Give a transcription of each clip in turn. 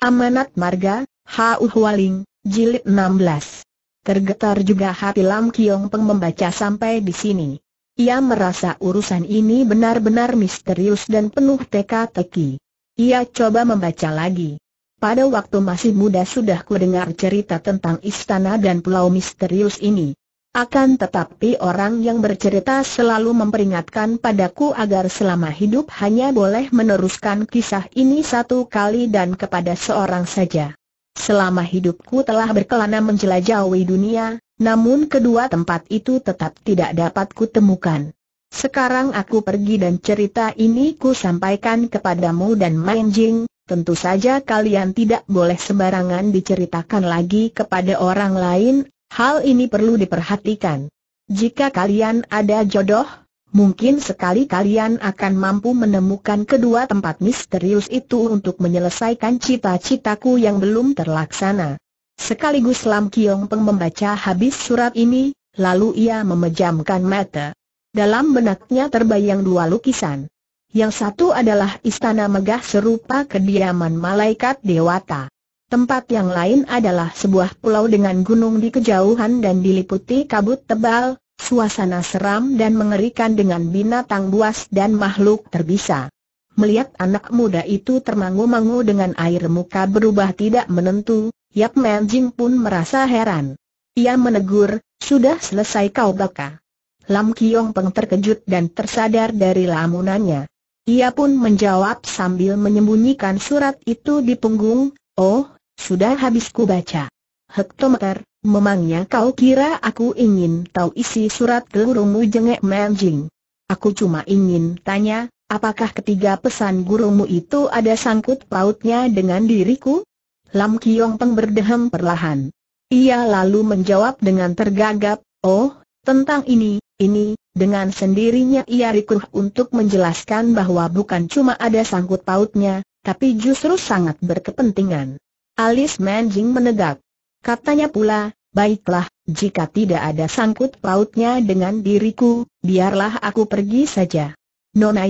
Amanat Marga, Hau Hualing, Jilid 16. Tergetar juga hati Lam Kiong Peng membaca sampai di sini. Ia merasa urusan ini benar-benar misterius dan penuh teka-teki. Ia coba membaca lagi. Pada waktu masih muda sudah ku dengar cerita tentang istana dan pulau misterius ini. Akan tetapi orang yang bercerita selalu memperingatkan padaku agar selama hidup hanya boleh meneruskan kisah ini satu kali dan kepada seorang saja. Selama hidupku telah berkelana menjelajahi dunia, namun kedua tempat itu tetap tidak dapat kutemukan. Sekarang aku pergi dan cerita ini ku sampaikan kepadamu dan Manjing, tentu saja kalian tidak boleh sembarangan diceritakan lagi kepada orang lain, Hal ini perlu diperhatikan. Jika kalian ada jodoh, mungkin sekali kalian akan mampu menemukan kedua tempat misterius itu untuk menyelesaikan cita-citaku yang belum terlaksana. Sekaligus Lam Kiong Peng membaca habis surat ini, lalu ia memejamkan mata. Dalam benaknya terbayang dua lukisan. Yang satu adalah istana megah serupa kediaman malaikat dewata. Tempat yang lain adalah sebuah pulau dengan gunung di kejauhan dan diliputi kabut tebal, suasana seram dan mengerikan dengan binatang buas dan makhluk terbisa. Melihat anak muda itu termangu-mangu dengan air muka berubah tidak menentu, Yap Menjing pun merasa heran. Ia menegur, sudah selesai kau baka. Lam Kiong Peng terkejut dan tersadar dari lamunannya. Ia pun menjawab sambil menyembunyikan surat itu di punggung, oh, sudah habis ku baca. Hektometer, memangnya kau kira aku ingin tahu isi surat gurumu jengek menjing. Aku cuma ingin tanya, apakah ketiga pesan gurumu itu ada sangkut pautnya dengan diriku? Lam Kiong Peng berdehem perlahan. Ia lalu menjawab dengan tergagap, oh, tentang ini, ini, dengan sendirinya ia rikuh untuk menjelaskan bahwa bukan cuma ada sangkut pautnya, tapi justru sangat berkepentingan. Alis Manjing menegak. Katanya pula, baiklah, jika tidak ada sangkut pautnya dengan diriku, biarlah aku pergi saja. Nona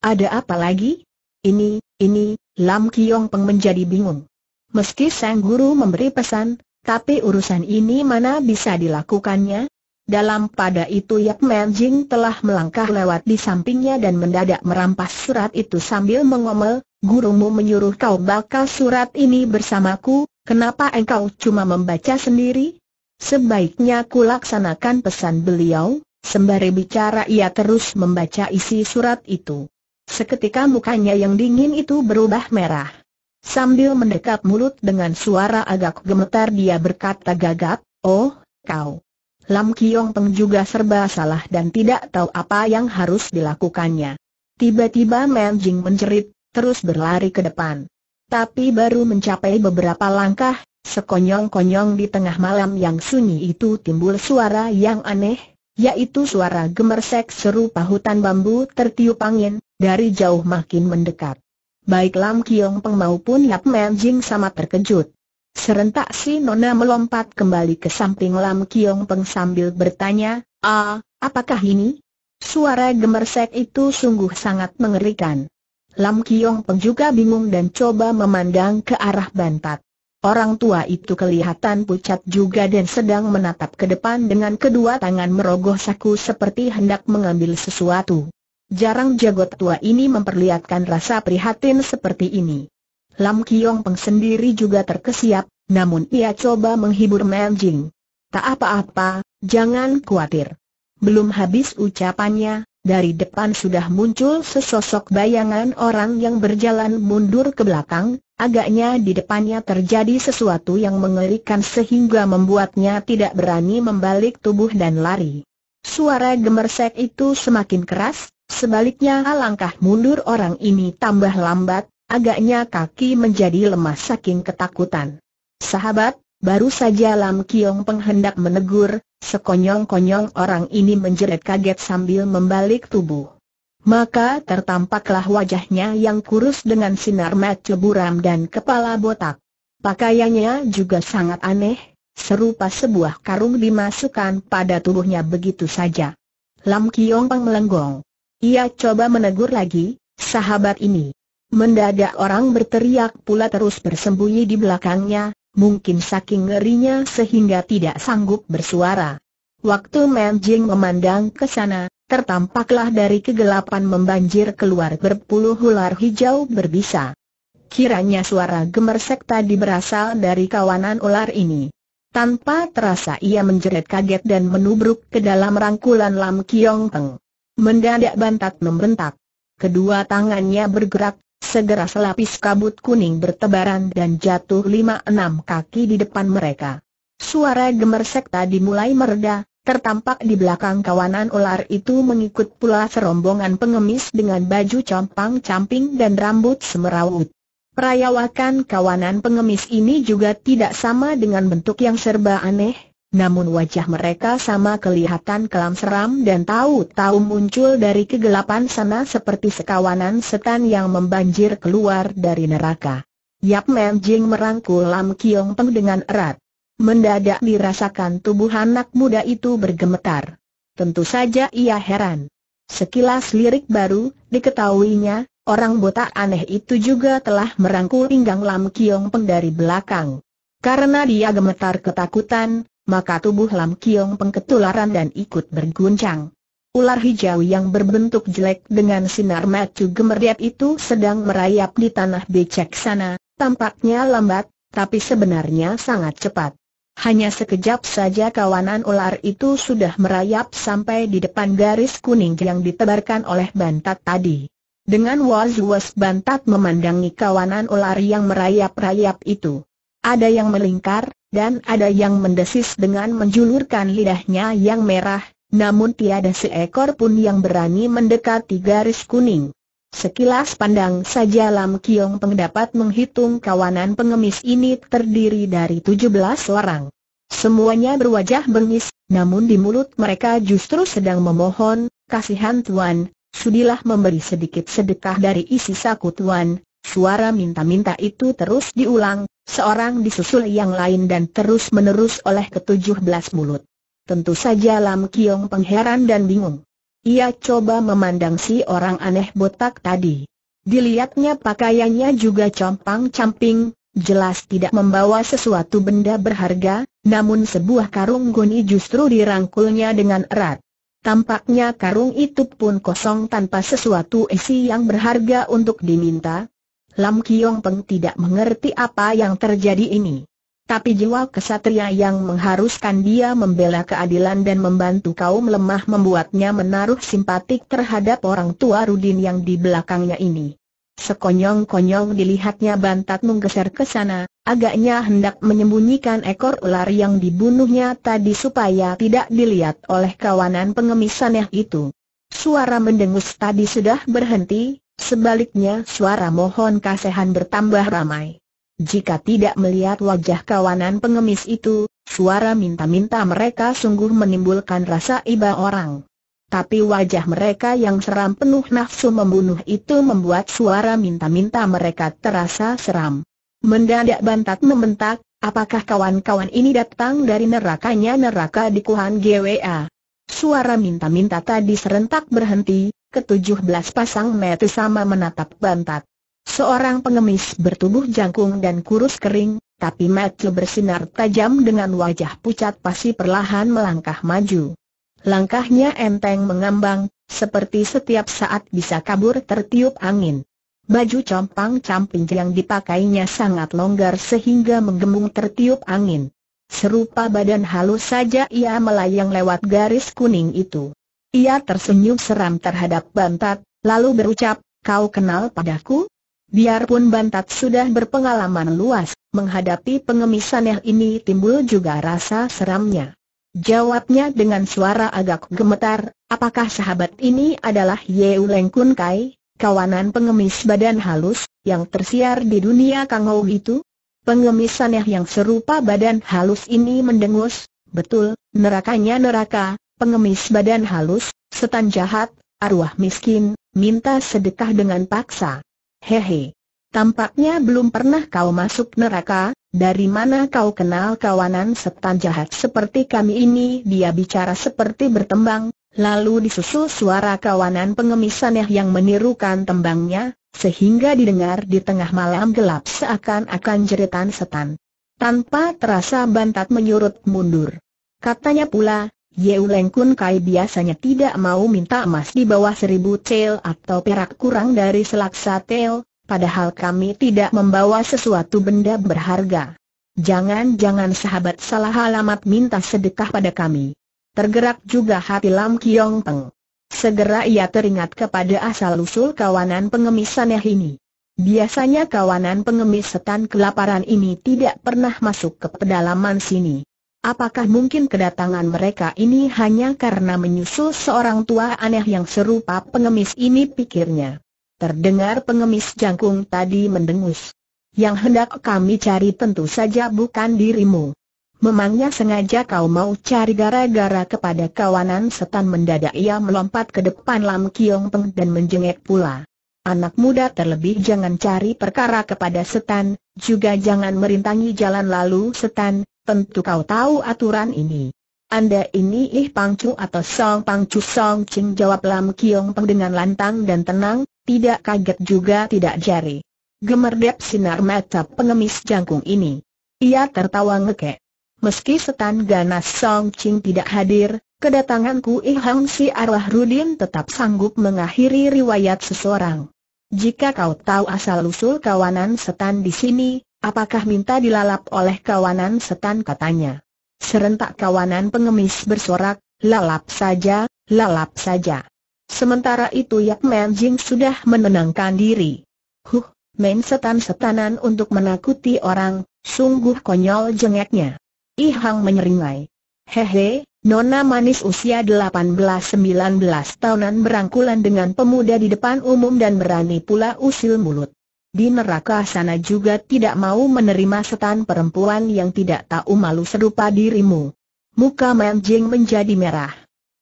ada apa lagi? Ini, ini, Lam Kiong Peng menjadi bingung. Meski sang guru memberi pesan, tapi urusan ini mana bisa dilakukannya? Dalam pada itu Yap Manjing telah melangkah lewat di sampingnya dan mendadak merampas surat itu sambil mengomel, gurumu menyuruh kau bakal surat ini bersamaku, kenapa engkau cuma membaca sendiri? Sebaiknya kulaksanakan pesan beliau, sembari bicara ia terus membaca isi surat itu. Seketika mukanya yang dingin itu berubah merah. Sambil mendekap mulut dengan suara agak gemetar dia berkata gagap, Oh, kau. Lam Kiong Peng juga serba salah dan tidak tahu apa yang harus dilakukannya. Tiba-tiba Manjing menjerit, terus berlari ke depan. Tapi baru mencapai beberapa langkah, sekonyong-konyong di tengah malam yang sunyi itu timbul suara yang aneh, yaitu suara gemersek seru pahutan bambu tertiup angin, dari jauh makin mendekat. Baik Lam Kiong Peng maupun Yap Man Jing sama terkejut. Serentak si Nona melompat kembali ke samping Lam Kiong Peng sambil bertanya, Ah, apakah ini? Suara gemersek itu sungguh sangat mengerikan. Lam Kiong Peng juga bingung dan coba memandang ke arah Bantat. Orang tua itu kelihatan pucat juga dan sedang menatap ke depan dengan kedua tangan merogoh saku seperti hendak mengambil sesuatu. Jarang jagot tua ini memperlihatkan rasa prihatin seperti ini. Lam Kiong Peng sendiri juga terkesiap, namun ia coba menghibur Jing. Tak apa-apa, jangan khawatir. Belum habis ucapannya, dari depan sudah muncul sesosok bayangan orang yang berjalan mundur ke belakang, agaknya di depannya terjadi sesuatu yang mengerikan sehingga membuatnya tidak berani membalik tubuh dan lari. Suara gemersek itu semakin keras, sebaliknya langkah mundur orang ini tambah lambat, agaknya kaki menjadi lemah saking ketakutan. Sahabat, Baru saja Lam Kiong penghendak menegur, sekonyong-konyong orang ini menjerit kaget sambil membalik tubuh. Maka tertampaklah wajahnya yang kurus dengan sinar mata buram dan kepala botak. Pakaiannya juga sangat aneh, serupa sebuah karung dimasukkan pada tubuhnya begitu saja. Lam Kiong Peng melenggong. Ia coba menegur lagi, sahabat ini. Mendadak orang berteriak pula terus bersembunyi di belakangnya, mungkin saking ngerinya sehingga tidak sanggup bersuara. Waktu Mem Jing memandang ke sana, tertampaklah dari kegelapan membanjir keluar berpuluh ular hijau berbisa. Kiranya suara gemersek tadi berasal dari kawanan ular ini. Tanpa terasa ia menjerit kaget dan menubruk ke dalam rangkulan Lam Kiong Teng. Mendadak bantat membentak. Kedua tangannya bergerak, segera selapis kabut kuning bertebaran dan jatuh lima enam kaki di depan mereka. Suara gemersek tadi mulai mereda, tertampak di belakang kawanan ular itu mengikut pula serombongan pengemis dengan baju compang-camping dan rambut semerawut. Perayawakan kawanan pengemis ini juga tidak sama dengan bentuk yang serba aneh, namun wajah mereka sama kelihatan kelam seram dan tahu-tahu muncul dari kegelapan sana seperti sekawanan setan yang membanjir keluar dari neraka. Yap Meng Jing merangkul Lam Kiong Peng dengan erat. Mendadak dirasakan tubuh anak muda itu bergemetar. Tentu saja ia heran. Sekilas lirik baru, diketahuinya, orang botak aneh itu juga telah merangkul pinggang Lam Kiong Peng dari belakang. Karena dia gemetar ketakutan, maka tubuh Lam Kiong pengketularan dan ikut berguncang. Ular hijau yang berbentuk jelek dengan sinar macu gemerdiat itu sedang merayap di tanah becek sana, tampaknya lambat, tapi sebenarnya sangat cepat. Hanya sekejap saja kawanan ular itu sudah merayap sampai di depan garis kuning yang ditebarkan oleh bantat tadi. Dengan was-was bantat memandangi kawanan ular yang merayap-rayap itu. Ada yang melingkar, dan ada yang mendesis dengan menjulurkan lidahnya yang merah, namun tiada seekor pun yang berani mendekati garis kuning. Sekilas pandang saja Lam Kiong pendapat menghitung kawanan pengemis ini terdiri dari 17 orang. Semuanya berwajah bengis, namun di mulut mereka justru sedang memohon, kasihan Tuan, sudilah memberi sedikit sedekah dari isi saku Tuan, suara minta-minta itu terus diulang, seorang disusul yang lain dan terus-menerus oleh ketujuh belas mulut. Tentu saja Lam Kiong pengheran dan bingung. Ia coba memandang si orang aneh botak tadi. Dilihatnya pakaiannya juga compang-camping, jelas tidak membawa sesuatu benda berharga, namun sebuah karung goni justru dirangkulnya dengan erat. Tampaknya karung itu pun kosong tanpa sesuatu isi yang berharga untuk diminta, Lam Kiong Peng tidak mengerti apa yang terjadi ini. Tapi jiwa kesatria yang mengharuskan dia membela keadilan dan membantu kaum lemah membuatnya menaruh simpatik terhadap orang tua Rudin yang di belakangnya ini. Sekonyong-konyong dilihatnya bantat menggeser ke sana, agaknya hendak menyembunyikan ekor ular yang dibunuhnya tadi supaya tidak dilihat oleh kawanan pengemisannya itu. Suara mendengus tadi sudah berhenti, Sebaliknya suara mohon kasihan bertambah ramai. Jika tidak melihat wajah kawanan pengemis itu, suara minta-minta mereka sungguh menimbulkan rasa iba orang. Tapi wajah mereka yang seram penuh nafsu membunuh itu membuat suara minta-minta mereka terasa seram. Mendadak bantat membentak, apakah kawan-kawan ini datang dari nerakanya neraka di Kuhan GWA? Suara minta-minta tadi serentak berhenti, ketujuh belas pasang mata sama menatap bantat. Seorang pengemis bertubuh jangkung dan kurus kering, tapi mata bersinar tajam dengan wajah pucat pasti perlahan melangkah maju. Langkahnya enteng mengambang, seperti setiap saat bisa kabur tertiup angin. Baju compang-camping yang dipakainya sangat longgar sehingga menggembung tertiup angin. Serupa badan halus saja ia melayang lewat garis kuning itu. Ia tersenyum seram terhadap Bantat, lalu berucap, kau kenal padaku? Biarpun Bantat sudah berpengalaman luas, menghadapi yang ini timbul juga rasa seramnya. Jawabnya dengan suara agak gemetar, apakah sahabat ini adalah Yeu Leng Kun Kai, kawanan pengemis badan halus, yang tersiar di dunia Kangou itu? saneh yang serupa badan halus ini mendengus, betul, nerakanya neraka, pengemis badan halus, setan jahat, arwah miskin, minta sedekah dengan paksa. Hehe. Tampaknya belum pernah kau masuk neraka, dari mana kau kenal kawanan setan jahat seperti kami ini? Dia bicara seperti bertembang, lalu disusul suara kawanan pengemis aneh yang menirukan tembangnya, sehingga didengar di tengah malam gelap seakan-akan jeritan setan. Tanpa terasa bantat menyurut mundur. Katanya pula, Yeuleng Kun Kai biasanya tidak mau minta emas di bawah seribu tel atau perak kurang dari selaksa tel, padahal kami tidak membawa sesuatu benda berharga. Jangan-jangan sahabat salah alamat minta sedekah pada kami. Tergerak juga hati Lam Kiong Peng. Segera ia teringat kepada asal-usul kawanan pengemis aneh ini. Biasanya kawanan pengemis setan kelaparan ini tidak pernah masuk ke pedalaman sini. Apakah mungkin kedatangan mereka ini hanya karena menyusul seorang tua aneh yang serupa pengemis ini pikirnya. Terdengar pengemis jangkung tadi mendengus. Yang hendak kami cari tentu saja bukan dirimu. Memangnya sengaja kau mau cari gara-gara kepada kawanan setan mendadak ia melompat ke depan Lam Kiong Peng dan menjengek pula. Anak muda terlebih jangan cari perkara kepada setan, juga jangan merintangi jalan lalu setan, tentu kau tahu aturan ini. Anda ini ih pangcu atau song pangcu song cing jawab Lam Kiong Peng dengan lantang dan tenang, tidak kaget juga tidak jari. Gemerdep sinar mata pengemis jangkung ini. Ia tertawa ngekek. Meski setan ganas Song cing tidak hadir, kedatanganku ih Hang Si Arwah Rudin tetap sanggup mengakhiri riwayat seseorang. Jika kau tahu asal-usul kawanan setan di sini, Apakah minta dilalap oleh kawanan setan katanya. Serentak kawanan pengemis bersorak, lalap saja, lalap saja. Sementara itu Yap Men Jing sudah menenangkan diri. Huh, main setan-setanan untuk menakuti orang, sungguh konyol jengeknya. I Hang menyeringai. Hehe, Nona manis usia 18-19 tahunan berangkulan dengan pemuda di depan umum dan berani pula usil mulut. Di neraka sana juga tidak mau menerima setan perempuan yang tidak tahu malu serupa dirimu. Muka Manjing menjadi merah.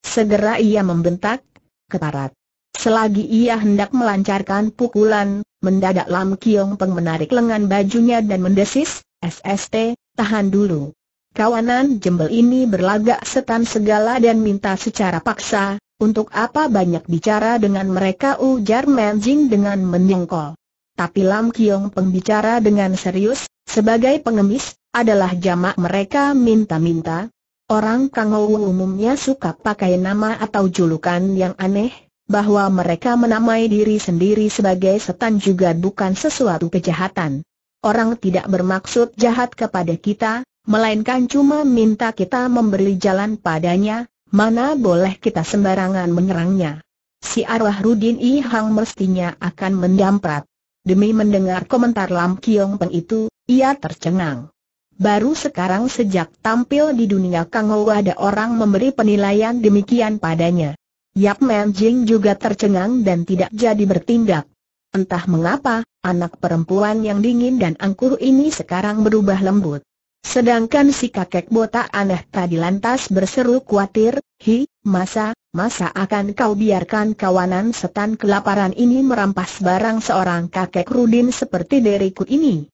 Segera ia membentak, keparat. Selagi ia hendak melancarkan pukulan, mendadak Lam Kiong Peng menarik lengan bajunya dan mendesis, SST, tahan dulu. Kawanan jembel ini berlagak setan segala dan minta secara paksa, untuk apa banyak bicara dengan mereka ujar Manjing dengan menyengkol tapi Lam Kiong pembicara dengan serius, sebagai pengemis, adalah jamak mereka minta-minta. Orang Kangou umumnya suka pakai nama atau julukan yang aneh, bahwa mereka menamai diri sendiri sebagai setan juga bukan sesuatu kejahatan. Orang tidak bermaksud jahat kepada kita, melainkan cuma minta kita memberi jalan padanya, mana boleh kita sembarangan menyerangnya. Si arwah Rudin I Hang mestinya akan mendamprat. Demi mendengar komentar Lam Kiong Peng itu, ia tercengang. Baru sekarang sejak tampil di dunia Kang Ho ada orang memberi penilaian demikian padanya. Yap Man Jing juga tercengang dan tidak jadi bertindak. Entah mengapa, anak perempuan yang dingin dan angkuh ini sekarang berubah lembut. Sedangkan si kakek botak aneh tadi lantas berseru khawatir, Hi, masa, Masa akan kau biarkan kawanan setan kelaparan ini merampas barang seorang kakek rudin seperti diriku ini?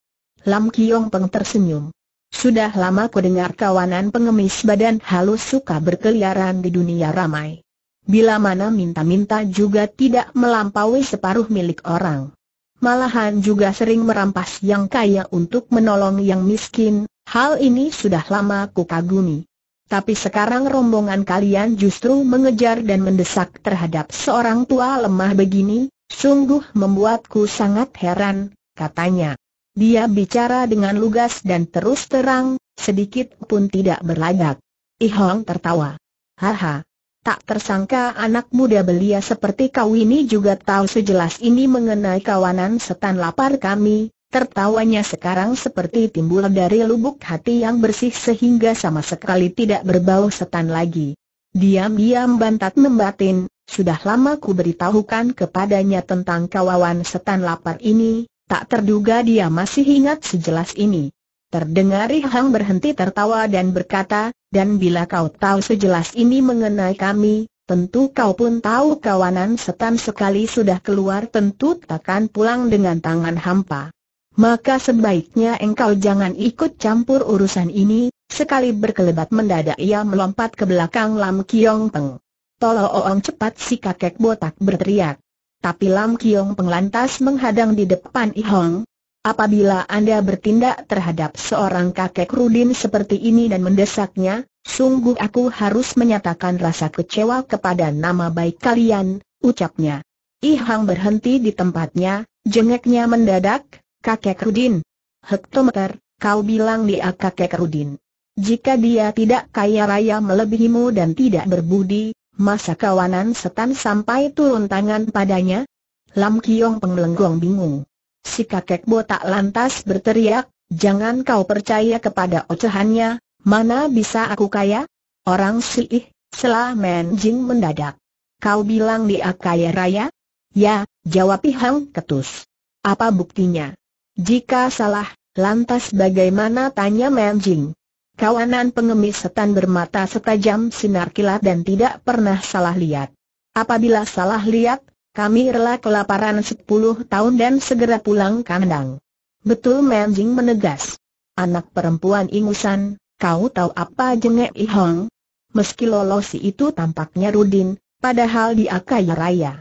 Lam Kiong Peng tersenyum. Sudah lama ku dengar kawanan pengemis badan halus suka berkeliaran di dunia ramai. Bila mana minta-minta juga tidak melampaui separuh milik orang. Malahan juga sering merampas yang kaya untuk menolong yang miskin, hal ini sudah lama ku kagumi tapi sekarang rombongan kalian justru mengejar dan mendesak terhadap seorang tua lemah begini, sungguh membuatku sangat heran, katanya. Dia bicara dengan lugas dan terus terang, sedikit pun tidak berlagak. Ihong tertawa. Haha, tak tersangka anak muda belia seperti kau ini juga tahu sejelas ini mengenai kawanan setan lapar kami, Tertawanya sekarang seperti timbul dari lubuk hati yang bersih sehingga sama sekali tidak berbau setan lagi. Diam-diam bantat membatin, sudah lama ku beritahukan kepadanya tentang kawawan setan lapar ini, tak terduga dia masih ingat sejelas ini. Terdengar Ihang berhenti tertawa dan berkata, dan bila kau tahu sejelas ini mengenai kami, Tentu kau pun tahu kawanan setan sekali sudah keluar tentu takkan pulang dengan tangan hampa maka sebaiknya engkau jangan ikut campur urusan ini, sekali berkelebat mendadak ia melompat ke belakang Lam Kiong Peng. Tolong Oong cepat si kakek botak berteriak. Tapi Lam Kiong Peng lantas menghadang di depan I Hong. Apabila Anda bertindak terhadap seorang kakek Rudin seperti ini dan mendesaknya, sungguh aku harus menyatakan rasa kecewa kepada nama baik kalian, ucapnya. I berhenti di tempatnya, jengeknya mendadak, kakek Rudin. Hektometer, kau bilang dia kakek Rudin. Jika dia tidak kaya raya melebihimu dan tidak berbudi, masa kawanan setan sampai turun tangan padanya? Lam Kiong Penglenggong bingung. Si kakek botak lantas berteriak, jangan kau percaya kepada ocehannya, mana bisa aku kaya? Orang siih, selah jing mendadak. Kau bilang dia kaya raya? Ya, jawab Hang Ketus. Apa buktinya? Jika salah, lantas bagaimana tanya Manjing? Kawanan pengemis setan bermata setajam sinar kilat dan tidak pernah salah lihat. Apabila salah lihat, kami rela kelaparan 10 tahun dan segera pulang kandang. Betul Manjing menegas. Anak perempuan ingusan, kau tahu apa jengek Ihong? Meski lolosi itu tampaknya Rudin, padahal dia kaya raya.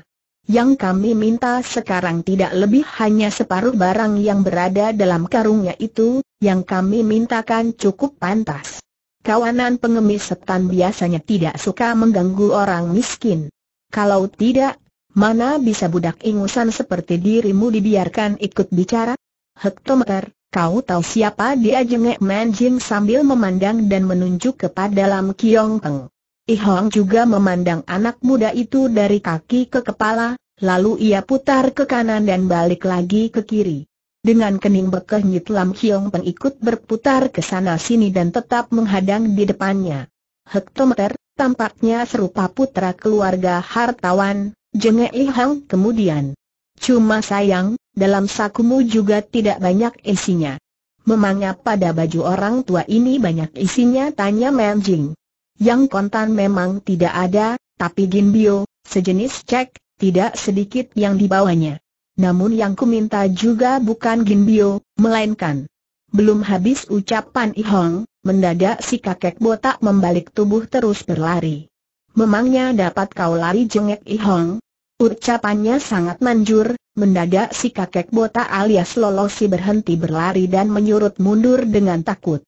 Yang kami minta sekarang tidak lebih hanya separuh barang yang berada dalam karungnya itu, yang kami mintakan cukup pantas. Kawanan pengemis setan biasanya tidak suka mengganggu orang miskin. Kalau tidak, mana bisa budak ingusan seperti dirimu dibiarkan ikut bicara? Hektometer, kau tahu siapa dia jengek Manjing sambil memandang dan menunjuk kepada Lam Kiong Peng. Ihong juga memandang anak muda itu dari kaki ke kepala, lalu ia putar ke kanan dan balik lagi ke kiri. Dengan kening bekeh Nyit Lam Hiong Peng berputar ke sana sini dan tetap menghadang di depannya. Hektometer, tampaknya serupa putra keluarga hartawan, jenge Ihong kemudian. Cuma sayang, dalam sakumu juga tidak banyak isinya. Memangnya pada baju orang tua ini banyak isinya tanya Menjing. Yang kontan memang tidak ada, tapi Ginbio, sejenis cek, tidak sedikit yang dibawanya. Namun yang kuminta juga bukan Ginbio, melainkan. Belum habis ucapan Ihong, mendadak si kakek botak membalik tubuh terus berlari. Memangnya dapat kau lari jengek Ihong? Ucapannya sangat manjur, mendadak si kakek botak alias Lolosi berhenti berlari dan menyurut mundur dengan takut.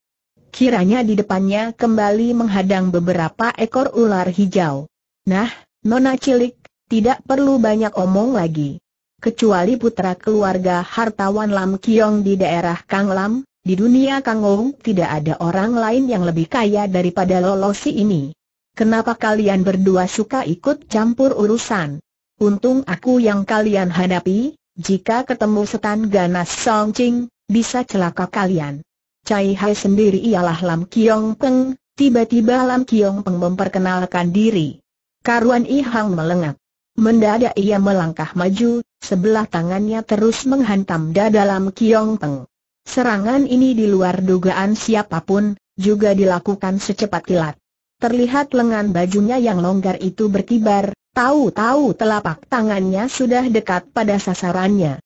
Kiranya di depannya kembali menghadang beberapa ekor ular hijau. Nah, Nona Cilik, tidak perlu banyak omong lagi. Kecuali putra keluarga hartawan Lam Kiong di daerah Kang Lam, di dunia Kang Ong tidak ada orang lain yang lebih kaya daripada Lolosi ini. Kenapa kalian berdua suka ikut campur urusan? Untung aku yang kalian hadapi, jika ketemu setan ganas Song Ching, bisa celaka kalian. Cai Hai sendiri ialah Lam Kiong Peng, tiba-tiba Lam Kiong Peng memperkenalkan diri. Karuan I Hang melengak. Mendadak ia melangkah maju, sebelah tangannya terus menghantam dada Lam Kiong Peng. Serangan ini di luar dugaan siapapun, juga dilakukan secepat kilat. Terlihat lengan bajunya yang longgar itu berkibar, tahu-tahu telapak tangannya sudah dekat pada sasarannya.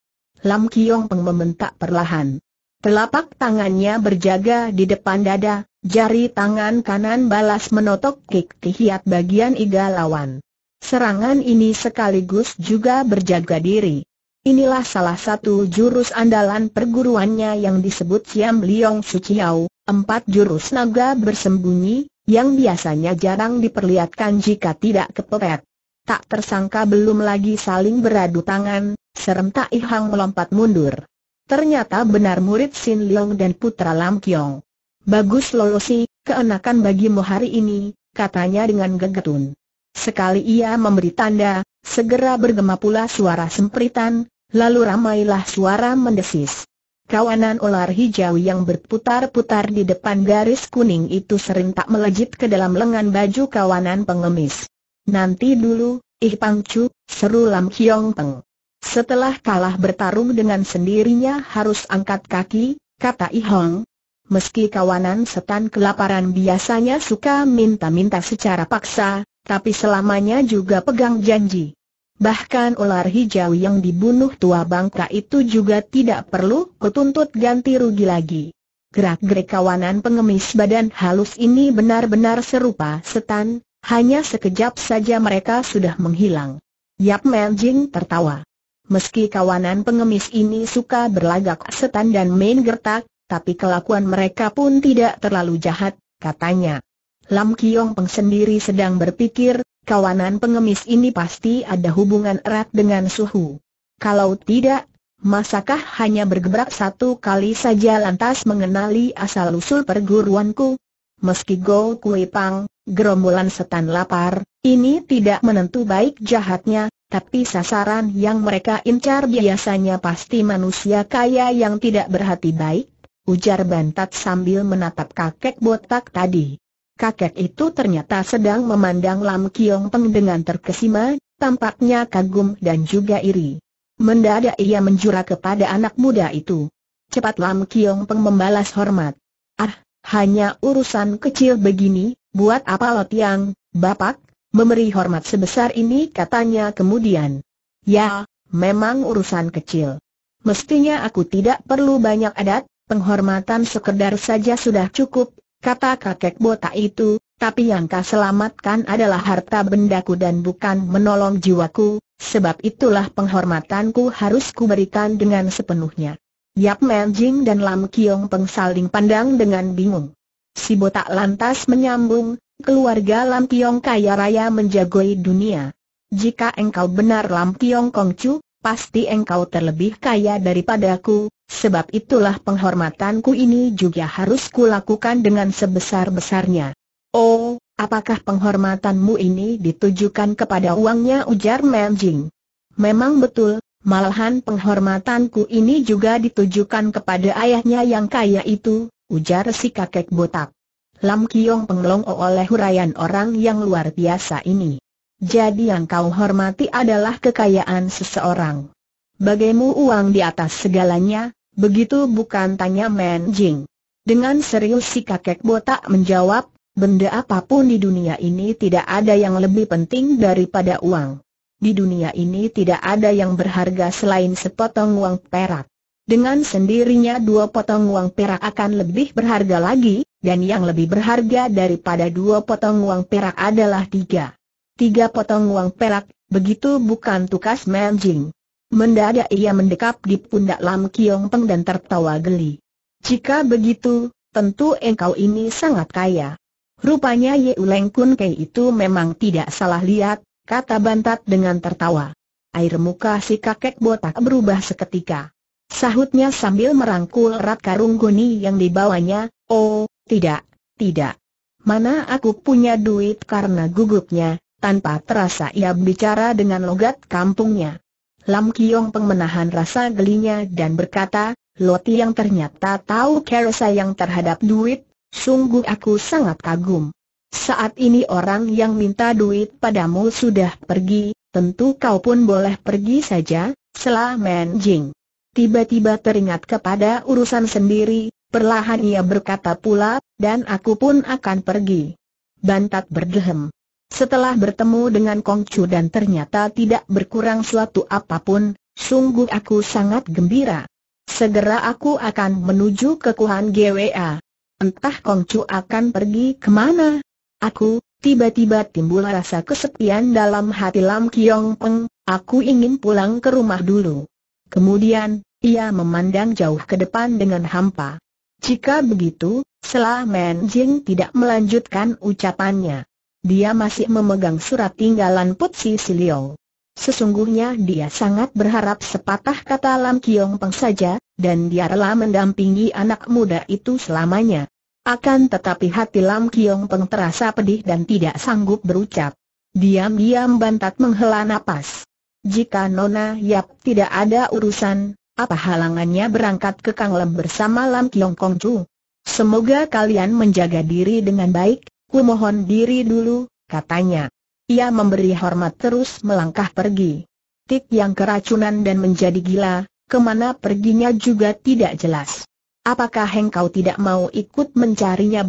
Lam Kiong Peng membentak perlahan. Telapak tangannya berjaga di depan dada, jari tangan kanan balas menotok kik tihiat bagian iga lawan. Serangan ini sekaligus juga berjaga diri. Inilah salah satu jurus andalan perguruannya yang disebut Siam Liong Suciau, empat jurus naga bersembunyi, yang biasanya jarang diperlihatkan jika tidak kepepet. Tak tersangka belum lagi saling beradu tangan, serentak Ihang melompat mundur. Ternyata benar murid Sin Leong dan putra Lam Kiong. Bagus lolosi, keenakan bagimu hari ini, katanya dengan gegetun. Sekali ia memberi tanda, segera bergema pula suara sempritan, lalu ramailah suara mendesis. Kawanan ular hijau yang berputar-putar di depan garis kuning itu sering tak melejit ke dalam lengan baju kawanan pengemis. Nanti dulu, Ih Pangcu, seru Lam Kiong Peng. Setelah kalah bertarung dengan sendirinya harus angkat kaki, kata Ihong. Meski kawanan setan kelaparan biasanya suka minta-minta secara paksa, tapi selamanya juga pegang janji. Bahkan ular hijau yang dibunuh tua bangka itu juga tidak perlu ketuntut ganti rugi lagi. Gerak-gerik kawanan pengemis badan halus ini benar-benar serupa setan, hanya sekejap saja mereka sudah menghilang. Yap Meljing tertawa. Meski kawanan pengemis ini suka berlagak setan dan main gertak, tapi kelakuan mereka pun tidak terlalu jahat, katanya. Lam Kiong Peng sendiri sedang berpikir, kawanan pengemis ini pasti ada hubungan erat dengan suhu. Kalau tidak, masakah hanya bergebrak satu kali saja lantas mengenali asal-usul perguruanku? Meski Go Kui Pang, gerombolan setan lapar, ini tidak menentu baik jahatnya, tapi sasaran yang mereka incar biasanya pasti manusia kaya yang tidak berhati baik, ujar Bantat sambil menatap kakek botak tadi. Kakek itu ternyata sedang memandang Lam Kiong Peng dengan terkesima, tampaknya kagum dan juga iri. Mendadak ia menjura kepada anak muda itu. Cepat Lam Kiong Peng membalas hormat. Ah, hanya urusan kecil begini, buat apa lo tiang, bapak, memberi hormat sebesar ini katanya kemudian. Ya, memang urusan kecil. Mestinya aku tidak perlu banyak adat, penghormatan sekedar saja sudah cukup, kata kakek botak itu, tapi yang kau selamatkan adalah harta bendaku dan bukan menolong jiwaku, sebab itulah penghormatanku harus kuberikan dengan sepenuhnya. Yap Jing dan Lam Kiong Peng saling pandang dengan bingung. Si botak lantas menyambung, keluarga Lam Tiong kaya raya menjagoi dunia. Jika engkau benar Lam Tiong Chu, pasti engkau terlebih kaya daripadaku, sebab itulah penghormatanku ini juga harus kulakukan dengan sebesar-besarnya. Oh, apakah penghormatanmu ini ditujukan kepada uangnya ujar Jing. Memang betul, malahan penghormatanku ini juga ditujukan kepada ayahnya yang kaya itu, ujar si kakek botak. Lam Kiong Penglong oleh huraian orang yang luar biasa ini. Jadi yang kau hormati adalah kekayaan seseorang. Bagaimu uang di atas segalanya, begitu bukan tanya Menjing. Dengan serius si kakek botak menjawab, benda apapun di dunia ini tidak ada yang lebih penting daripada uang. Di dunia ini tidak ada yang berharga selain sepotong uang perak. Dengan sendirinya dua potong uang perak akan lebih berharga lagi, dan yang lebih berharga daripada dua potong uang perak adalah tiga. Tiga potong uang perak, begitu bukan tukas manjing. Mendadak ia mendekap di pundak Lam Kiong Peng dan tertawa geli. Jika begitu, tentu engkau ini sangat kaya. Rupanya Ye Uleng Kun Kei itu memang tidak salah lihat, kata Bantat dengan tertawa. Air muka si kakek botak berubah seketika. Sahutnya sambil merangkul erat karung goni yang dibawanya, oh, tidak, tidak. Mana aku punya duit karena gugupnya, tanpa terasa ia bicara dengan logat kampungnya. Lam Kiong Peng menahan rasa gelinya dan berkata, Loti yang ternyata tahu cara sayang terhadap duit, sungguh aku sangat kagum. Saat ini orang yang minta duit padamu sudah pergi, tentu kau pun boleh pergi saja, Selah Jing. Tiba-tiba teringat kepada urusan sendiri, Perlahan ia berkata pula, dan aku pun akan pergi. Bantat berdehem. Setelah bertemu dengan Kong Chu dan ternyata tidak berkurang suatu apapun, sungguh aku sangat gembira. Segera aku akan menuju ke Kuhan GWA. Entah Kong Chu akan pergi kemana. Aku, tiba-tiba timbul rasa kesepian dalam hati Lam Kiong Peng, aku ingin pulang ke rumah dulu. Kemudian, ia memandang jauh ke depan dengan hampa. Jika begitu, Selah Men Jing tidak melanjutkan ucapannya. Dia masih memegang surat tinggalan Putsi Siliong. Sesungguhnya dia sangat berharap sepatah kata Lam Kiong Peng saja, dan dia rela mendampingi anak muda itu selamanya. Akan tetapi hati Lam Kiong Peng terasa pedih dan tidak sanggup berucap. Diam-diam bantat menghela nafas. Jika Nona Yap tidak ada urusan, apa halangannya berangkat ke Kanglem bersama Lam Kiong Kong Chu? Semoga kalian menjaga diri dengan baik, ku mohon diri dulu, katanya. Ia memberi hormat terus melangkah pergi. Tik yang keracunan dan menjadi gila, kemana perginya juga tidak jelas. Apakah engkau tidak mau ikut mencarinya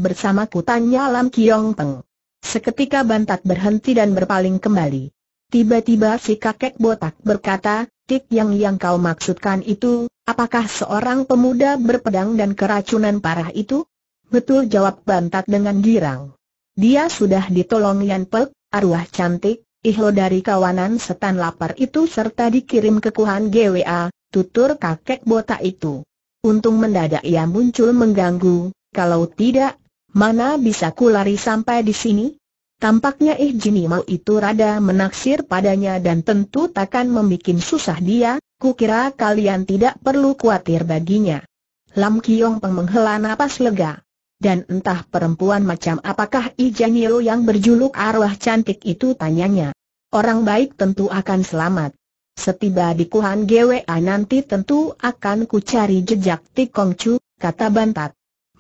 ku Tanya Lam Kiong Peng. Seketika Bantat berhenti dan berpaling kembali. Tiba-tiba si kakek botak berkata, Tik yang yang kau maksudkan itu, apakah seorang pemuda berpedang dan keracunan parah itu? Betul jawab Bantat dengan girang. Dia sudah ditolong Yan Pek, arwah cantik, ihlo dari kawanan setan lapar itu serta dikirim ke Kuhan GWA, tutur kakek botak itu. Untung mendadak ia muncul mengganggu, kalau tidak, mana bisa ku lari sampai di sini? Tampaknya Eh Jinimau itu rada menaksir padanya dan tentu takkan membuat susah dia, kukira kalian tidak perlu khawatir baginya. Lam Kiong Peng menghela napas lega. Dan entah perempuan macam apakah Ih Ijanio yang berjuluk arwah cantik itu tanyanya. Orang baik tentu akan selamat. Setiba di Kuhan GWA nanti tentu akan ku cari jejak Tikong Chu, kata Bantat.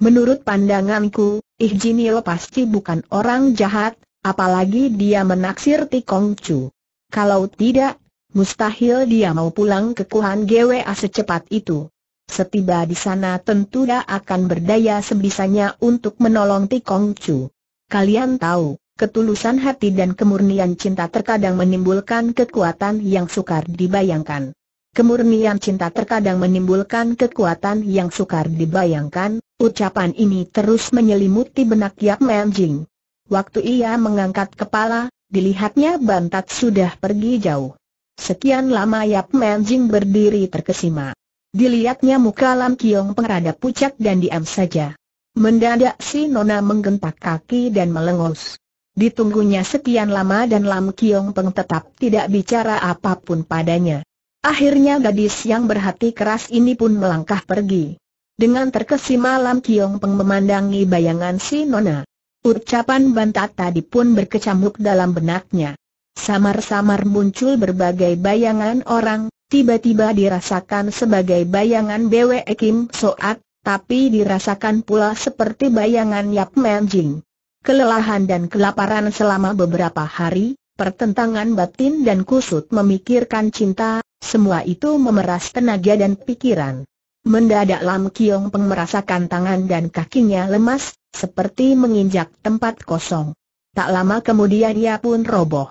Menurut pandanganku, Ihjinil pasti bukan orang jahat, apalagi dia menaksir Tikong Chu. Kalau tidak, mustahil dia mau pulang ke Kuhan GWA secepat itu. Setiba di sana tentu dia akan berdaya sebisanya untuk menolong Tikong Chu. Kalian tahu, ketulusan hati dan kemurnian cinta terkadang menimbulkan kekuatan yang sukar dibayangkan. Kemurnian cinta terkadang menimbulkan kekuatan yang sukar dibayangkan, ucapan ini terus menyelimuti benak Yap Manjing. Waktu ia mengangkat kepala, dilihatnya Bantat sudah pergi jauh. Sekian lama Yap Manjing berdiri terkesima. Dilihatnya muka Lam Kiong pengrada pucat dan diam saja. Mendadak si Nona menggentak kaki dan melengos. Ditunggunya sekian lama dan Lam Kiong Peng tetap tidak bicara apapun padanya. Akhirnya gadis yang berhati keras ini pun melangkah pergi. Dengan terkesima Lam Kiong Peng memandangi bayangan si Nona. Ucapan bantat tadi pun berkecamuk dalam benaknya. Samar-samar muncul berbagai bayangan orang, tiba-tiba dirasakan sebagai bayangan Bwe Kim Soat, tapi dirasakan pula seperti bayangan Yap Jing. Kelelahan dan kelaparan selama beberapa hari, pertentangan batin dan kusut memikirkan cinta, semua itu memeras tenaga dan pikiran. Mendadak Lam Kiong Peng merasakan tangan dan kakinya lemas, seperti menginjak tempat kosong. Tak lama kemudian ia pun roboh.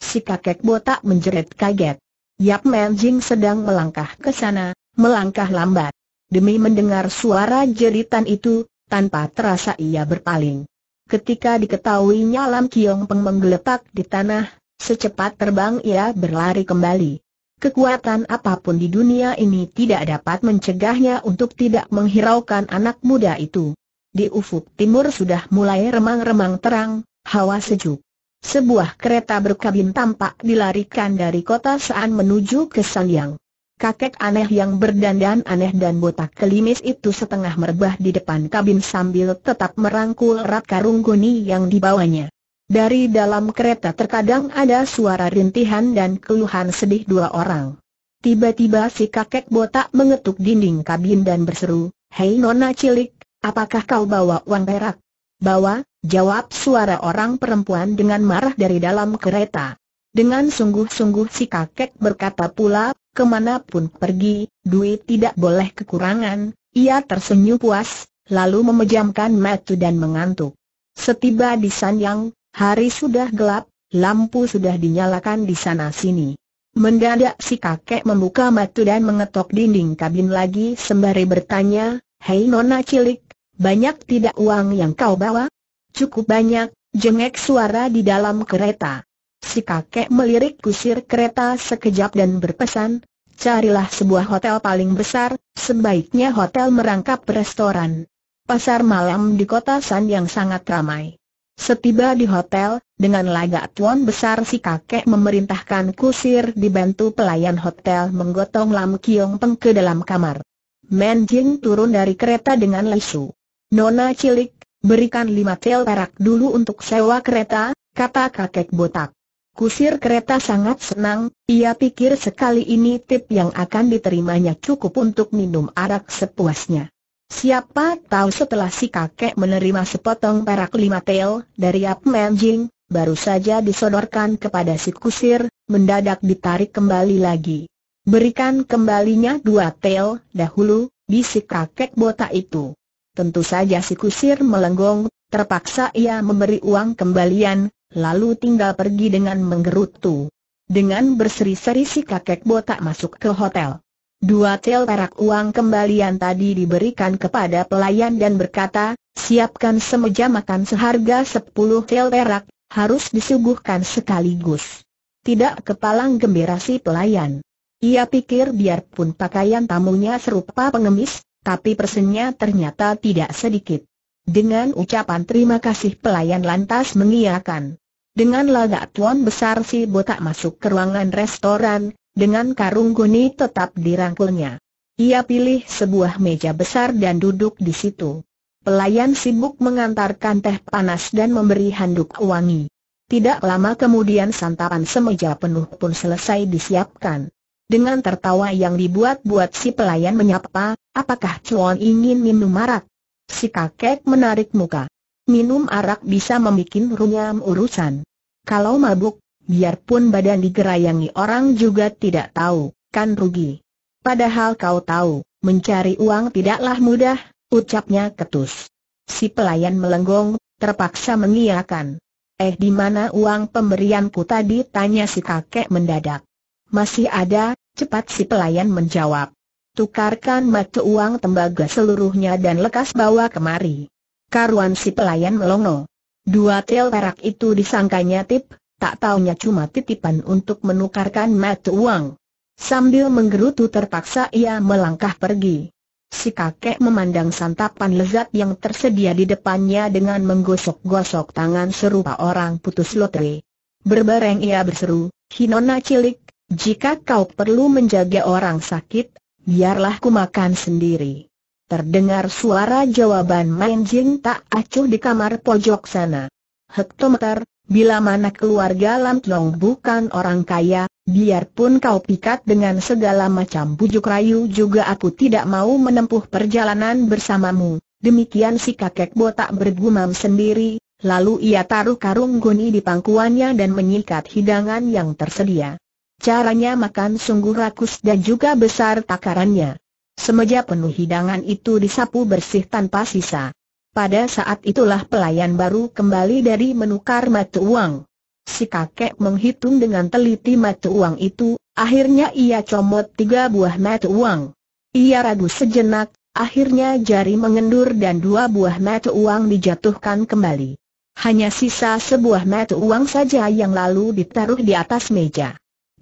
Si kakek botak menjerit kaget. Yap Jing sedang melangkah ke sana, melangkah lambat. Demi mendengar suara jeritan itu, tanpa terasa ia berpaling. Ketika diketahui Nyalam Kiong Peng menggeletak di tanah, secepat terbang ia berlari kembali. Kekuatan apapun di dunia ini tidak dapat mencegahnya untuk tidak menghiraukan anak muda itu. Di ufuk timur sudah mulai remang-remang terang, hawa sejuk. Sebuah kereta berkabin tampak dilarikan dari kota Saan menuju ke Sanyang kakek aneh yang berdandan aneh dan botak kelimis itu setengah merebah di depan kabin sambil tetap merangkul erat karung goni yang dibawanya. Dari dalam kereta terkadang ada suara rintihan dan keluhan sedih dua orang. Tiba-tiba si kakek botak mengetuk dinding kabin dan berseru, Hei nona cilik, apakah kau bawa uang perak? Bawa, jawab suara orang perempuan dengan marah dari dalam kereta. Dengan sungguh-sungguh si kakek berkata pula, kemanapun pergi, duit tidak boleh kekurangan, ia tersenyum puas, lalu memejamkan mata dan mengantuk. Setiba di Sanyang, hari sudah gelap, lampu sudah dinyalakan di sana-sini. Mendadak si kakek membuka mata dan mengetok dinding kabin lagi sembari bertanya, Hei nona cilik, banyak tidak uang yang kau bawa? Cukup banyak, jengek suara di dalam kereta. Si kakek melirik kusir kereta sekejap dan berpesan, carilah sebuah hotel paling besar, sebaiknya hotel merangkap restoran. Pasar malam di kota San yang sangat ramai. Setiba di hotel, dengan lagak tuan besar si kakek memerintahkan kusir dibantu pelayan hotel menggotong Lam Kiong Peng ke dalam kamar. Men Jing turun dari kereta dengan lesu. Nona cilik, berikan lima tel perak dulu untuk sewa kereta, kata kakek botak. Kusir kereta sangat senang, ia pikir sekali ini tip yang akan diterimanya cukup untuk minum arak sepuasnya. Siapa tahu setelah si kakek menerima sepotong perak lima tel dari Ap Manjing, baru saja disodorkan kepada si kusir, mendadak ditarik kembali lagi. Berikan kembalinya dua tel dahulu, bisik kakek botak itu. Tentu saja si kusir melenggong, terpaksa ia memberi uang kembalian, lalu tinggal pergi dengan menggerutu. Dengan berseri-seri si kakek botak masuk ke hotel. Dua tel perak uang kembalian tadi diberikan kepada pelayan dan berkata, siapkan semeja makan seharga sepuluh tel perak, harus disuguhkan sekaligus. Tidak kepalang gembira si pelayan. Ia pikir biarpun pakaian tamunya serupa pengemis, tapi persennya ternyata tidak sedikit. Dengan ucapan terima kasih pelayan lantas mengiakan. Dengan lagak tuan besar si botak masuk ke ruangan restoran, dengan karung guni tetap dirangkulnya. Ia pilih sebuah meja besar dan duduk di situ. Pelayan sibuk mengantarkan teh panas dan memberi handuk wangi. Tidak lama kemudian santapan semeja penuh pun selesai disiapkan. Dengan tertawa yang dibuat-buat si pelayan menyapa, apakah cuan ingin minum marak? Si kakek menarik muka. Minum arak bisa membuat runyam urusan. Kalau mabuk, biarpun badan digerayangi orang juga tidak tahu, kan rugi. Padahal kau tahu, mencari uang tidaklah mudah, ucapnya ketus. Si pelayan melenggong, terpaksa mengiyakan. Eh di mana uang pemberianku tadi tanya si kakek mendadak. Masih ada, cepat si pelayan menjawab. Tukarkan mata uang tembaga seluruhnya dan lekas bawa kemari karuan si pelayan melongo. Dua tel perak itu disangkanya tip, tak taunya cuma titipan untuk menukarkan mata uang. Sambil menggerutu terpaksa ia melangkah pergi. Si kakek memandang santapan lezat yang tersedia di depannya dengan menggosok-gosok tangan serupa orang putus lotre. Berbareng ia berseru, Hinona cilik, jika kau perlu menjaga orang sakit, biarlah ku makan sendiri. Terdengar suara jawaban Main Jing tak acuh di kamar pojok sana. Hektometer, bila mana keluarga Lam Tiong bukan orang kaya, biarpun kau pikat dengan segala macam bujuk rayu juga aku tidak mau menempuh perjalanan bersamamu. Demikian si kakek botak bergumam sendiri, lalu ia taruh karung goni di pangkuannya dan menyikat hidangan yang tersedia. Caranya makan sungguh rakus dan juga besar takarannya. Semeja penuh hidangan itu disapu bersih tanpa sisa. Pada saat itulah pelayan baru kembali dari menukar mata uang. Si kakek menghitung dengan teliti mata uang itu, akhirnya ia comot tiga buah mata uang. Ia ragu sejenak, akhirnya jari mengendur dan dua buah mata uang dijatuhkan kembali. Hanya sisa sebuah mata uang saja yang lalu ditaruh di atas meja.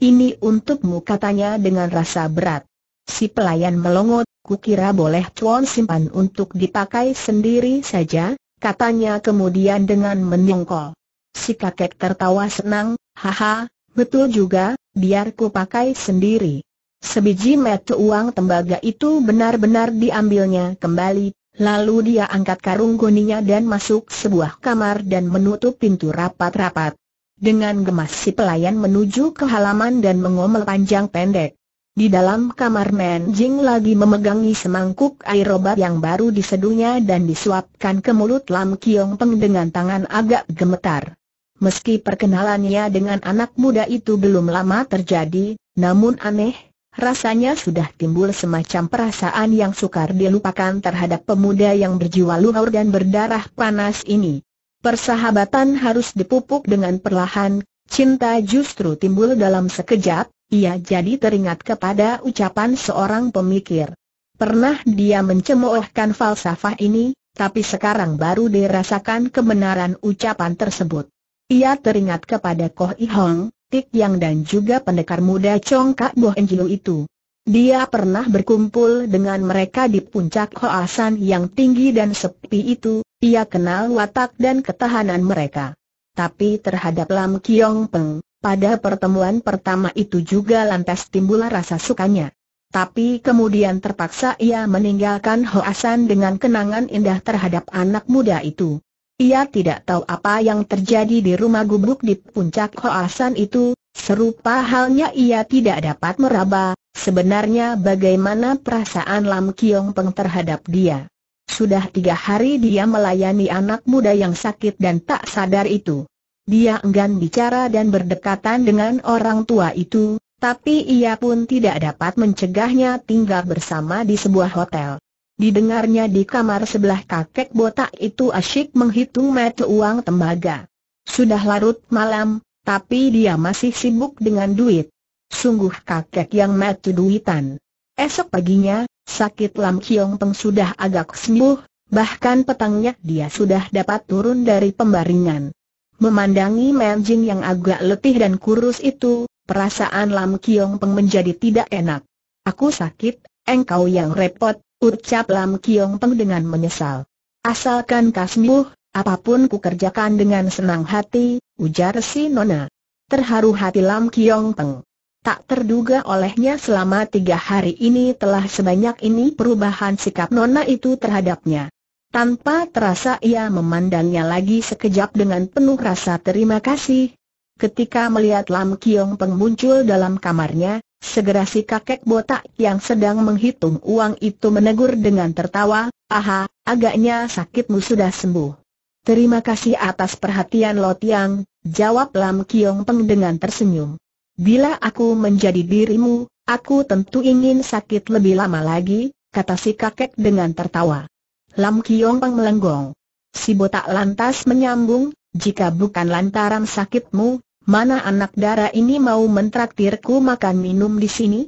Ini untukmu katanya dengan rasa berat. Si pelayan melongo, kukira boleh cuan simpan untuk dipakai sendiri saja, katanya kemudian dengan menyongkol. Si kakek tertawa senang, haha, betul juga, biar ku pakai sendiri. Sebiji metu uang tembaga itu benar-benar diambilnya kembali, lalu dia angkat karung goninya dan masuk sebuah kamar dan menutup pintu rapat-rapat. Dengan gemas si pelayan menuju ke halaman dan mengomel panjang pendek. Di dalam kamar Jing lagi memegangi semangkuk air obat yang baru diseduhnya dan disuapkan ke mulut Lam Kiong Peng dengan tangan agak gemetar. Meski perkenalannya dengan anak muda itu belum lama terjadi, namun aneh, rasanya sudah timbul semacam perasaan yang sukar dilupakan terhadap pemuda yang berjiwa luhur dan berdarah panas ini. Persahabatan harus dipupuk dengan perlahan, cinta justru timbul dalam sekejap, ia jadi teringat kepada ucapan seorang pemikir. Pernah dia mencemoohkan falsafah ini, tapi sekarang baru dirasakan kebenaran ucapan tersebut. Ia teringat kepada Koh Ihong, Hong, Tik Yang dan juga pendekar muda Chong Kak Boh Enjilu itu. Dia pernah berkumpul dengan mereka di puncak Hoasan yang tinggi dan sepi itu, ia kenal watak dan ketahanan mereka. Tapi terhadap Lam Kiong Peng, pada pertemuan pertama itu juga lantas timbul rasa sukanya. Tapi kemudian terpaksa ia meninggalkan Hoasan dengan kenangan indah terhadap anak muda itu. Ia tidak tahu apa yang terjadi di rumah gubuk di puncak Hoasan itu, serupa halnya ia tidak dapat meraba, sebenarnya bagaimana perasaan Lam Kiong Peng terhadap dia. Sudah tiga hari dia melayani anak muda yang sakit dan tak sadar itu. Dia enggan bicara dan berdekatan dengan orang tua itu, tapi ia pun tidak dapat mencegahnya tinggal bersama di sebuah hotel. Didengarnya di kamar sebelah kakek botak itu asyik menghitung mata uang tembaga. Sudah larut malam, tapi dia masih sibuk dengan duit. Sungguh kakek yang matu duitan. Esok paginya, sakit Lam Kiong Peng sudah agak sembuh, bahkan petangnya dia sudah dapat turun dari pembaringan. Memandangi Jin yang agak letih dan kurus itu, perasaan Lam Kiong Peng menjadi tidak enak. Aku sakit, engkau yang repot, ucap Lam Kiong Peng dengan menyesal. Asalkan kau sembuh, apapun ku kerjakan dengan senang hati, ujar si Nona. Terharu hati Lam Kiong Peng. Tak terduga olehnya selama tiga hari ini telah sebanyak ini perubahan sikap Nona itu terhadapnya. Tanpa terasa ia memandangnya lagi sekejap dengan penuh rasa terima kasih. Ketika melihat Lam Kiong Peng muncul dalam kamarnya, segera si kakek botak yang sedang menghitung uang itu menegur dengan tertawa, Aha, agaknya sakitmu sudah sembuh. Terima kasih atas perhatian Lo Tiang, jawab Lam Kiong Peng dengan tersenyum. Bila aku menjadi dirimu, aku tentu ingin sakit lebih lama lagi, kata si kakek dengan tertawa. Lam Kiong Pang melenggong. Si botak lantas menyambung, jika bukan lantaran sakitmu, mana anak dara ini mau mentraktirku makan minum di sini?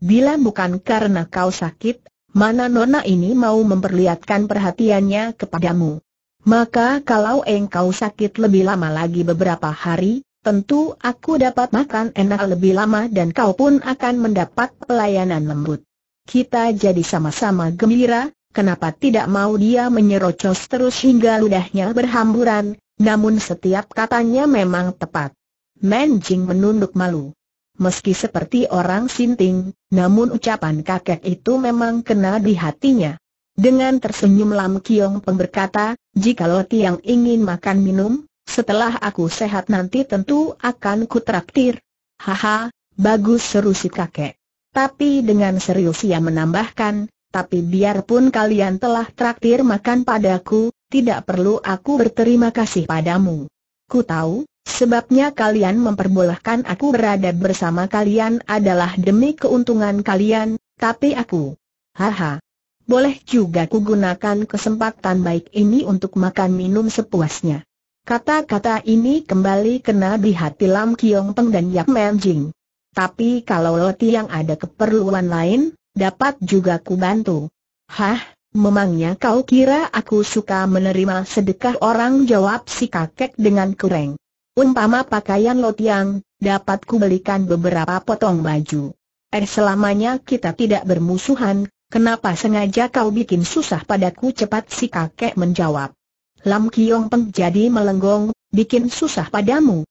Bila bukan karena kau sakit, mana nona ini mau memperlihatkan perhatiannya kepadamu? Maka kalau engkau sakit lebih lama lagi beberapa hari, tentu aku dapat makan enak lebih lama dan kau pun akan mendapat pelayanan lembut. Kita jadi sama-sama gembira, Kenapa tidak mau dia menyerocos terus hingga ludahnya berhamburan, namun setiap katanya memang tepat. Jing menunduk malu. Meski seperti orang sinting, namun ucapan kakek itu memang kena di hatinya. Dengan tersenyum Lam Kiong Peng berkata, jika jikalau tiang ingin makan minum, setelah aku sehat nanti tentu akan ku traktir. Haha, bagus seru si kakek. Tapi dengan serius ia menambahkan, tapi biarpun kalian telah traktir makan padaku, tidak perlu aku berterima kasih padamu. Ku tahu, sebabnya kalian memperbolehkan aku berada bersama kalian adalah demi keuntungan kalian, tapi aku... Haha. Boleh juga ku gunakan kesempatan baik ini untuk makan minum sepuasnya. Kata-kata ini kembali kena di hati Lam Kiong Peng dan Yap Menjing. Tapi kalau Leti yang ada keperluan lain, dapat juga ku bantu. Hah, memangnya kau kira aku suka menerima sedekah orang jawab si kakek dengan kureng. Umpama pakaian lot yang, dapat belikan beberapa potong baju. Eh selamanya kita tidak bermusuhan, kenapa sengaja kau bikin susah padaku cepat si kakek menjawab. Lam Kiong Peng jadi melenggong, bikin susah padamu.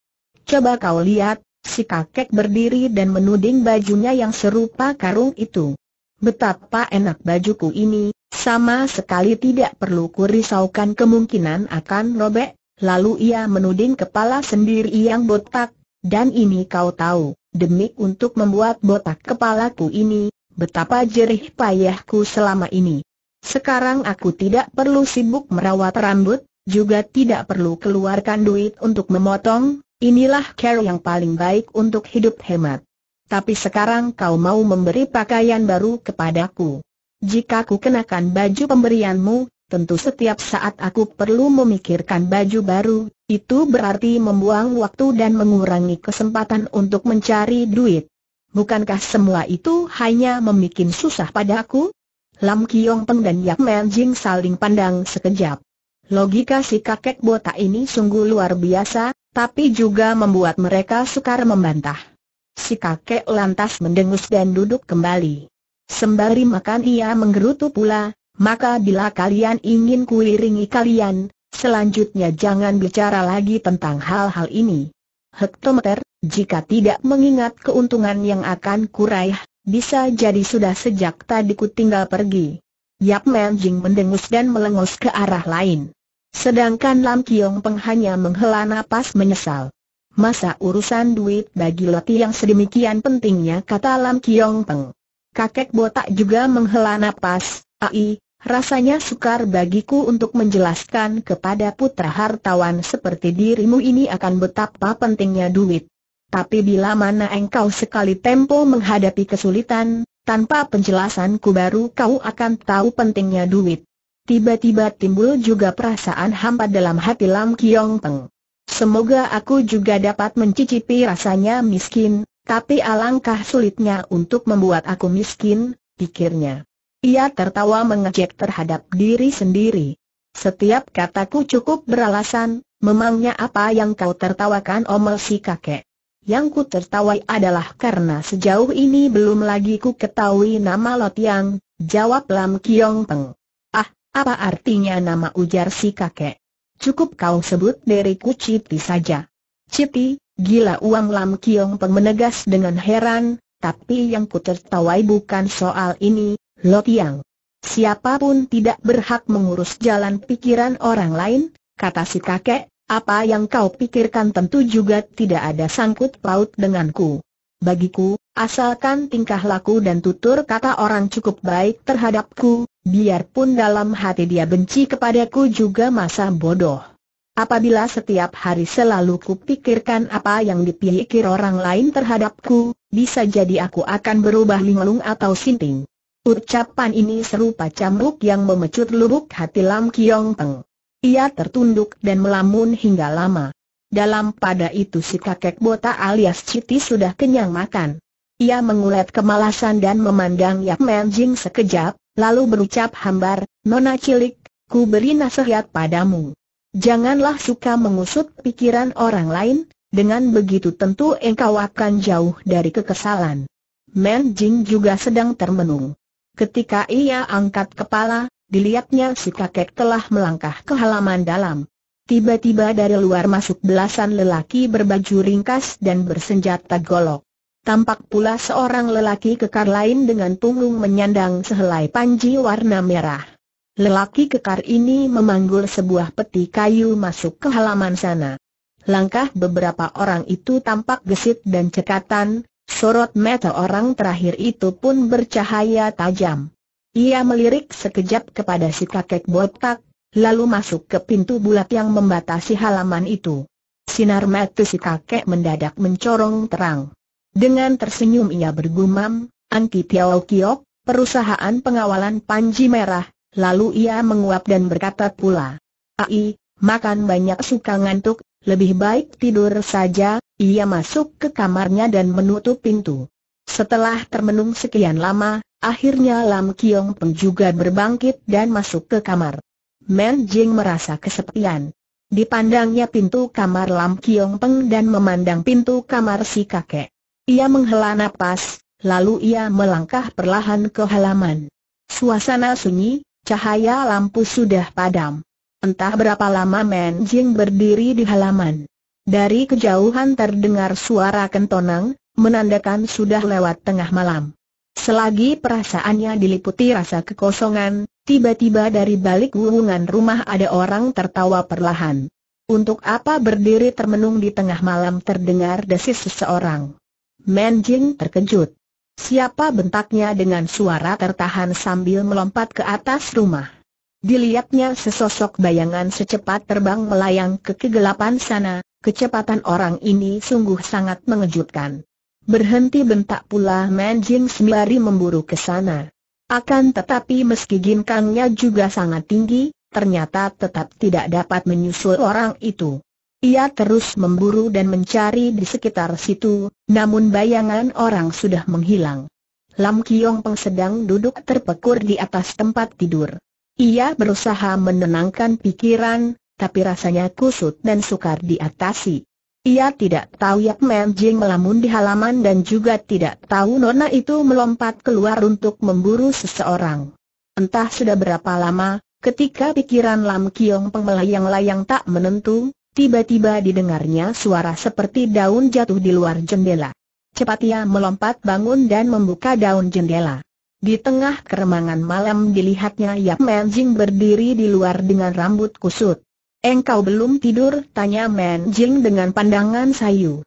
Coba kau lihat, si kakek berdiri dan menuding bajunya yang serupa karung itu. Betapa enak bajuku ini, sama sekali tidak perlu kurisaukan kemungkinan akan robek, lalu ia menuding kepala sendiri yang botak, dan ini kau tahu, demi untuk membuat botak kepalaku ini, betapa jerih payahku selama ini. Sekarang aku tidak perlu sibuk merawat rambut, juga tidak perlu keluarkan duit untuk memotong, inilah care yang paling baik untuk hidup hemat tapi sekarang kau mau memberi pakaian baru kepadaku. Jika ku kenakan baju pemberianmu, tentu setiap saat aku perlu memikirkan baju baru, itu berarti membuang waktu dan mengurangi kesempatan untuk mencari duit. Bukankah semua itu hanya membuat susah padaku? Lam Kiong Peng dan Yap Men Jing saling pandang sekejap. Logika si kakek botak ini sungguh luar biasa, tapi juga membuat mereka sukar membantah. Si kakek lantas mendengus dan duduk kembali. Sembari makan ia menggerutu pula, maka bila kalian ingin kuiringi kalian, selanjutnya jangan bicara lagi tentang hal-hal ini. Hektometer, jika tidak mengingat keuntungan yang akan kuraih, bisa jadi sudah sejak tadi ku tinggal pergi. Yap Menjing mendengus dan melengus ke arah lain. Sedangkan Lam Kiong Peng hanya menghela napas menyesal masa urusan duit bagi Loti yang sedemikian pentingnya kata Lam Kiong Peng. Kakek botak juga menghela nafas ai, rasanya sukar bagiku untuk menjelaskan kepada putra hartawan seperti dirimu ini akan betapa pentingnya duit. Tapi bila mana engkau sekali tempo menghadapi kesulitan, tanpa penjelasanku baru kau akan tahu pentingnya duit. Tiba-tiba timbul juga perasaan hampa dalam hati Lam Kiong Peng. Semoga aku juga dapat mencicipi rasanya miskin, tapi alangkah sulitnya untuk membuat aku miskin, pikirnya. Ia tertawa mengejek terhadap diri sendiri. Setiap kataku cukup beralasan, memangnya apa yang kau tertawakan omel si kakek. Yang ku tertawai adalah karena sejauh ini belum lagi ku ketahui nama Lot Yang, jawab Lam Kiong Peng. Ah, apa artinya nama ujar si kakek? cukup kau sebut diriku Citi saja. Citi, gila Uang Lam Kiong Peng menegas dengan heran, tapi yang ku tertawai bukan soal ini, Lo Tiang. Siapapun tidak berhak mengurus jalan pikiran orang lain, kata si kakek, apa yang kau pikirkan tentu juga tidak ada sangkut paut denganku. Bagiku, asalkan tingkah laku dan tutur kata orang cukup baik terhadapku, biarpun dalam hati dia benci kepadaku juga masa bodoh. Apabila setiap hari selalu kupikirkan apa yang dipikir orang lain terhadapku, bisa jadi aku akan berubah linglung atau sinting. Ucapan ini serupa cambuk yang memecut lubuk hati Lam Kiong Peng. Ia tertunduk dan melamun hingga lama. Dalam pada itu si kakek botak alias Citi sudah kenyang makan. Ia mengulat kemalasan dan memandang Yap Jing sekejap, lalu berucap hambar, Nona Cilik, ku beri nasihat padamu. Janganlah suka mengusut pikiran orang lain, dengan begitu tentu engkau akan jauh dari kekesalan. Men Jing juga sedang termenung. Ketika ia angkat kepala, dilihatnya si kakek telah melangkah ke halaman dalam. Tiba-tiba dari luar masuk belasan lelaki berbaju ringkas dan bersenjata golok. Tampak pula seorang lelaki kekar lain dengan punggung menyandang sehelai panji warna merah. Lelaki kekar ini memanggul sebuah peti kayu masuk ke halaman sana. Langkah beberapa orang itu tampak gesit dan cekatan, sorot mata orang terakhir itu pun bercahaya tajam. Ia melirik sekejap kepada si kakek botak, lalu masuk ke pintu bulat yang membatasi halaman itu. Sinar mata si kakek mendadak mencorong terang. Dengan tersenyum ia bergumam, Anki Tiao Kiok, perusahaan pengawalan Panji Merah, lalu ia menguap dan berkata pula. Ai, makan banyak suka ngantuk, lebih baik tidur saja, ia masuk ke kamarnya dan menutup pintu. Setelah termenung sekian lama, akhirnya Lam Kiong Peng juga berbangkit dan masuk ke kamar. Men Jing merasa kesepian. Dipandangnya pintu kamar Lam Kiong Peng dan memandang pintu kamar si kakek. Ia menghela nafas, lalu ia melangkah perlahan ke halaman. Suasana sunyi, cahaya lampu sudah padam. Entah berapa lama Men Jing berdiri di halaman. Dari kejauhan terdengar suara kentonang, menandakan sudah lewat tengah malam. Selagi perasaannya diliputi rasa kekosongan, tiba-tiba dari balik wuhungan rumah ada orang tertawa perlahan. Untuk apa berdiri termenung di tengah malam terdengar desis seseorang. Jing terkejut. Siapa bentaknya dengan suara tertahan sambil melompat ke atas rumah. Dilihatnya sesosok bayangan secepat terbang melayang ke kegelapan sana, kecepatan orang ini sungguh sangat mengejutkan. Berhenti bentak pula Jing sembari memburu ke sana. Akan tetapi meski ginkangnya juga sangat tinggi, ternyata tetap tidak dapat menyusul orang itu. Ia terus memburu dan mencari di sekitar situ, namun bayangan orang sudah menghilang. Lam Kiong Peng sedang duduk terpekur di atas tempat tidur. Ia berusaha menenangkan pikiran, tapi rasanya kusut dan sukar diatasi. Ia tidak tahu Yap Men Jing melamun di halaman dan juga tidak tahu Nona itu melompat keluar untuk memburu seseorang. Entah sudah berapa lama, ketika pikiran Lam Kiong Peng melayang-layang tak menentu, Tiba-tiba didengarnya suara seperti daun jatuh di luar jendela. Cepat ia melompat bangun dan membuka daun jendela. Di tengah keremangan malam dilihatnya Yap Jing berdiri di luar dengan rambut kusut. Engkau belum tidur? tanya Jing dengan pandangan sayu.